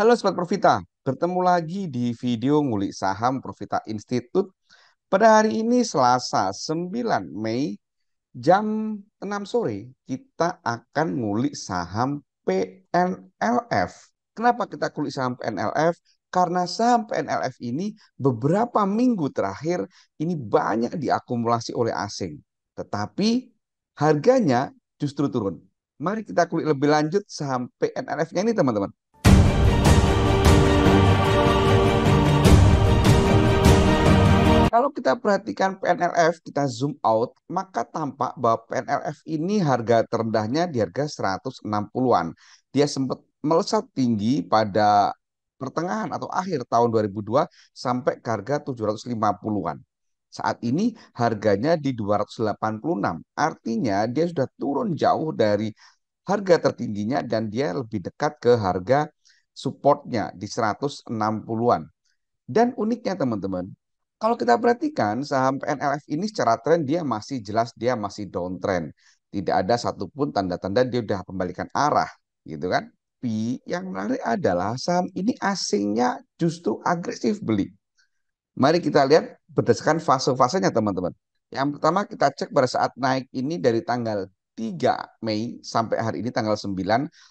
Halo Sobat Profita, bertemu lagi di video ngulik saham Profita Institute pada hari ini Selasa 9 Mei jam 6 sore kita akan ngulik saham PNLF. Kenapa kita ngulik saham PNLF? Karena saham PNLF ini beberapa minggu terakhir ini banyak diakumulasi oleh asing. Tetapi harganya justru turun. Mari kita kulik lebih lanjut saham PNLF-nya ini teman-teman. Kalau kita perhatikan PNLF, kita zoom out, maka tampak bahwa PNLF ini harga terendahnya di harga 160-an. Dia sempat melesat tinggi pada pertengahan atau akhir tahun 2002 sampai ke harga 750-an. Saat ini harganya di 286. Artinya dia sudah turun jauh dari harga tertingginya dan dia lebih dekat ke harga supportnya di 160-an. Dan uniknya teman-teman, kalau kita perhatikan saham PNLF ini secara tren dia masih jelas dia masih downtrend. Tidak ada satupun tanda-tanda dia sudah pembalikan arah gitu kan. Tapi yang menarik adalah saham ini asingnya justru agresif beli. Mari kita lihat berdasarkan fase-fasenya teman-teman. Yang pertama kita cek pada saat naik ini dari tanggal 3 Mei sampai hari ini tanggal 9.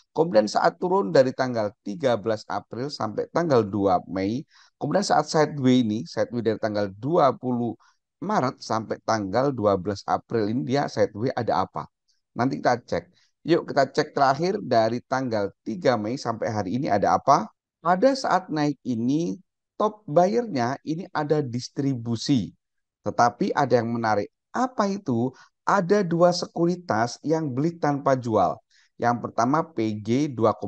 Kemudian saat turun dari tanggal 13 April sampai tanggal 2 Mei. Kemudian saat sideway ini, sideway dari tanggal 20 Maret sampai tanggal 12 April ini dia sideway ada apa? Nanti kita cek. Yuk kita cek terakhir dari tanggal 3 Mei sampai hari ini ada apa? Pada saat naik ini top buyernya ini ada distribusi. Tetapi ada yang menarik. Apa itu? ada dua sekuritas yang beli tanpa jual. Yang pertama PG 2,8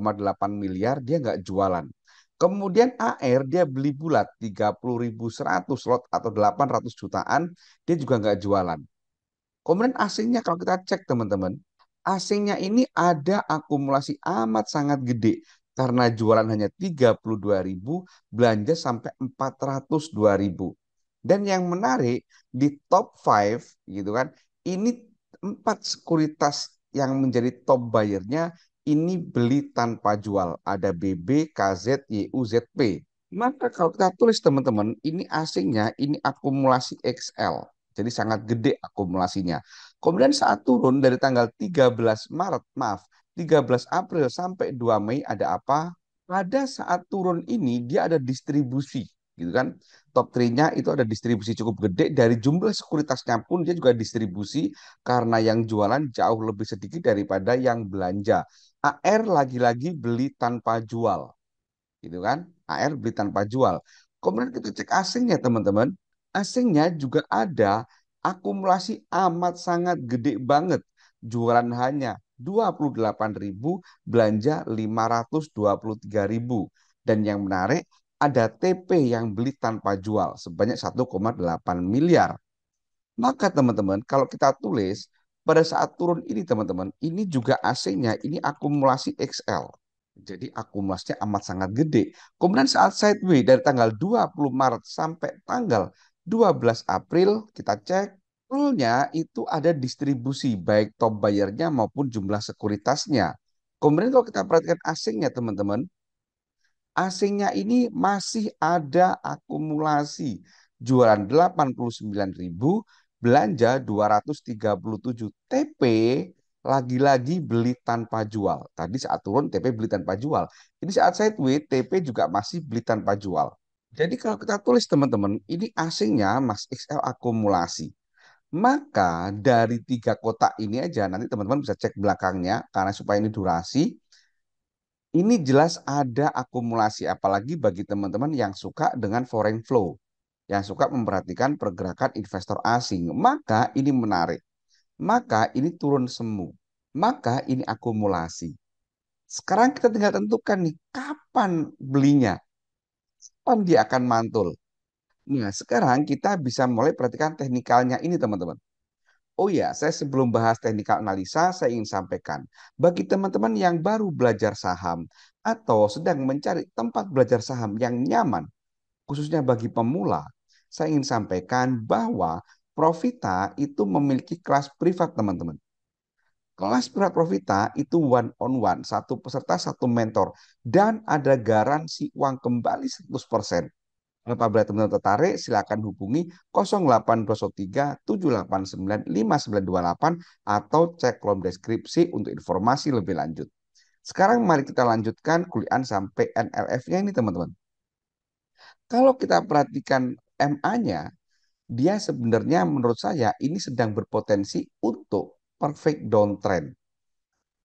miliar dia nggak jualan. Kemudian AR dia beli bulat 30.100 lot atau 800 jutaan dia juga nggak jualan. Kemudian asingnya kalau kita cek teman-teman, asingnya ini ada akumulasi amat sangat gede karena jualan hanya 32.000 belanja sampai 402.000. Dan yang menarik di top 5 gitu kan, ini empat sekuritas yang menjadi top buyernya ini beli tanpa jual. Ada BB, KZ, YU, ZP. Maka kalau kita tulis teman-teman, ini asingnya ini akumulasi XL. Jadi sangat gede akumulasinya. Kemudian saat turun dari tanggal 13 Maret, maaf, 13 April sampai 2 Mei ada apa? Pada saat turun ini dia ada distribusi gitu kan top 3-nya itu ada distribusi cukup gede dari jumlah sekuritasnya pun dia juga distribusi karena yang jualan jauh lebih sedikit daripada yang belanja AR lagi-lagi beli tanpa jual gitu kan AR beli tanpa jual kemudian kita cek asingnya teman-teman asingnya juga ada akumulasi amat sangat gede banget jualan hanya 28.000 belanja 523.000 dan yang menarik ada TP yang beli tanpa jual sebanyak 1,8 miliar. Maka teman-teman, kalau kita tulis pada saat turun ini teman-teman, ini juga AC-nya ini akumulasi XL. Jadi akumulasinya amat sangat gede. Kemudian saat sideways dari tanggal 20 Maret sampai tanggal 12 April kita cek rule-nya itu ada distribusi baik top bayarnya maupun jumlah sekuritasnya. Kemudian kalau kita perhatikan asingnya teman-teman, asingnya ini masih ada akumulasi jualan 89.000, belanja 237 TP, lagi-lagi beli tanpa jual. Tadi saat turun TP beli tanpa jual. Ini saat saya tweet TP juga masih beli tanpa jual. Jadi kalau kita tulis teman-teman, ini asingnya Mas XL akumulasi. Maka dari tiga kotak ini aja nanti teman-teman bisa cek belakangnya karena supaya ini durasi ini jelas ada akumulasi apalagi bagi teman-teman yang suka dengan foreign flow, yang suka memperhatikan pergerakan investor asing. Maka ini menarik. Maka ini turun semu. Maka ini akumulasi. Sekarang kita tinggal tentukan nih kapan belinya. Kapan dia akan mantul. Nah, sekarang kita bisa mulai perhatikan teknikalnya ini teman-teman. Oh ya, saya sebelum bahas teknikal analisa, saya ingin sampaikan. Bagi teman-teman yang baru belajar saham atau sedang mencari tempat belajar saham yang nyaman, khususnya bagi pemula, saya ingin sampaikan bahwa Profita itu memiliki kelas privat, teman-teman. Kelas privat Profita itu one on one, satu peserta, satu mentor, dan ada garansi uang kembali 100%. Apabila teman-teman tertarik, silakan hubungi 0823 789 5928 atau cek kolom deskripsi untuk informasi lebih lanjut. Sekarang mari kita lanjutkan kuliah sampai NLF-nya ini teman-teman. Kalau kita perhatikan MA-nya, dia sebenarnya menurut saya ini sedang berpotensi untuk perfect downtrend.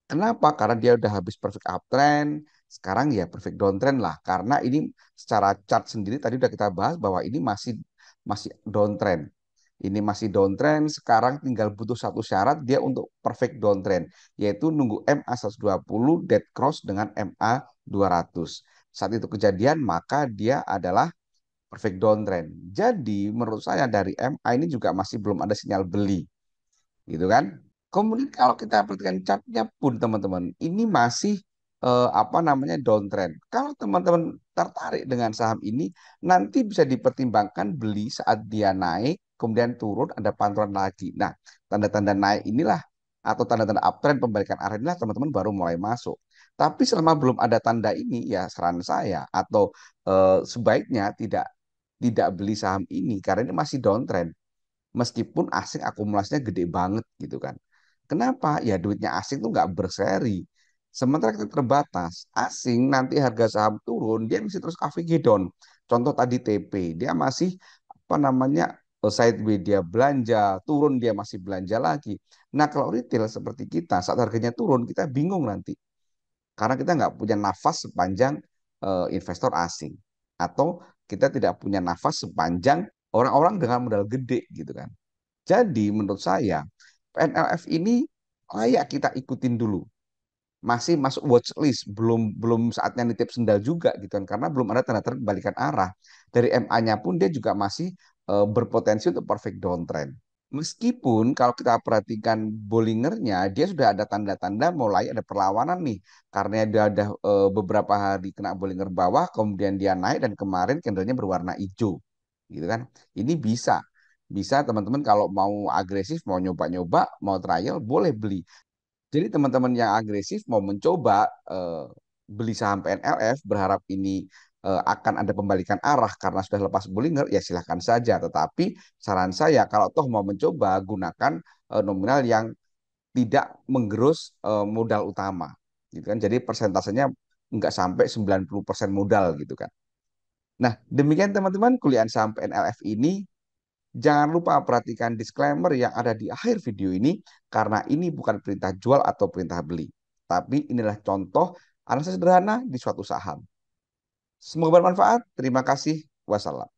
Kenapa? Karena dia udah habis perfect uptrend, sekarang ya perfect downtrend lah karena ini secara chart sendiri tadi udah kita bahas bahwa ini masih masih downtrend. Ini masih downtrend, sekarang tinggal butuh satu syarat dia untuk perfect downtrend, yaitu nunggu MA 120 dead cross dengan MA 200. Saat itu kejadian maka dia adalah perfect downtrend. Jadi menurut saya dari MA ini juga masih belum ada sinyal beli. Gitu kan? Kemudian kalau kita perhatikan chartnya pun teman-teman, ini masih eh, apa namanya downtrend. Kalau teman-teman tertarik dengan saham ini, nanti bisa dipertimbangkan beli saat dia naik, kemudian turun ada pantulan lagi. Nah, tanda-tanda naik inilah atau tanda-tanda uptrend pembalikan arah inilah teman-teman baru mulai masuk. Tapi selama belum ada tanda ini, ya saran saya atau eh, sebaiknya tidak tidak beli saham ini karena ini masih downtrend. Meskipun asing akumulasinya gede banget gitu kan. Kenapa? Ya duitnya asing tuh nggak berseri. Sementara kita terbatas, asing nanti harga saham turun, dia masih terus down. Contoh tadi TP, dia masih apa namanya eh, side dia belanja, turun dia masih belanja lagi. Nah kalau retail seperti kita, saat harganya turun kita bingung nanti. Karena kita nggak punya nafas sepanjang uh, investor asing. Atau kita tidak punya nafas sepanjang orang-orang dengan modal gede gitu kan. Jadi menurut saya PNLF ini layak kita ikutin dulu masih masuk watch list belum belum saatnya nitip sendal juga gitu kan karena belum ada tanda tanda terbalikan arah dari MA-nya pun dia juga masih uh, berpotensi untuk perfect downtrend Meskipun kalau kita perhatikan Bollingernya, dia sudah ada tanda-tanda mulai ada perlawanan nih. Karena dia ada uh, beberapa hari kena Bollinger bawah, kemudian dia naik dan kemarin candlenya berwarna hijau. Gitu kan. Ini bisa. Bisa teman-teman kalau mau agresif, mau nyoba-nyoba, mau trial, boleh beli. Jadi teman-teman yang agresif mau mencoba uh, beli saham PNLF berharap ini uh, akan ada pembalikan arah karena sudah lepas Bollinger ya silahkan saja. Tetapi saran saya kalau toh mau mencoba gunakan uh, nominal yang tidak menggerus uh, modal utama. Gitu kan. Jadi persentasenya nggak sampai 90% modal gitu kan. Nah, demikian teman-teman kuliah saham PNLF ini Jangan lupa perhatikan disclaimer yang ada di akhir video ini karena ini bukan perintah jual atau perintah beli. Tapi inilah contoh analisa sederhana di suatu saham. Semoga bermanfaat. Terima kasih. Wassalam.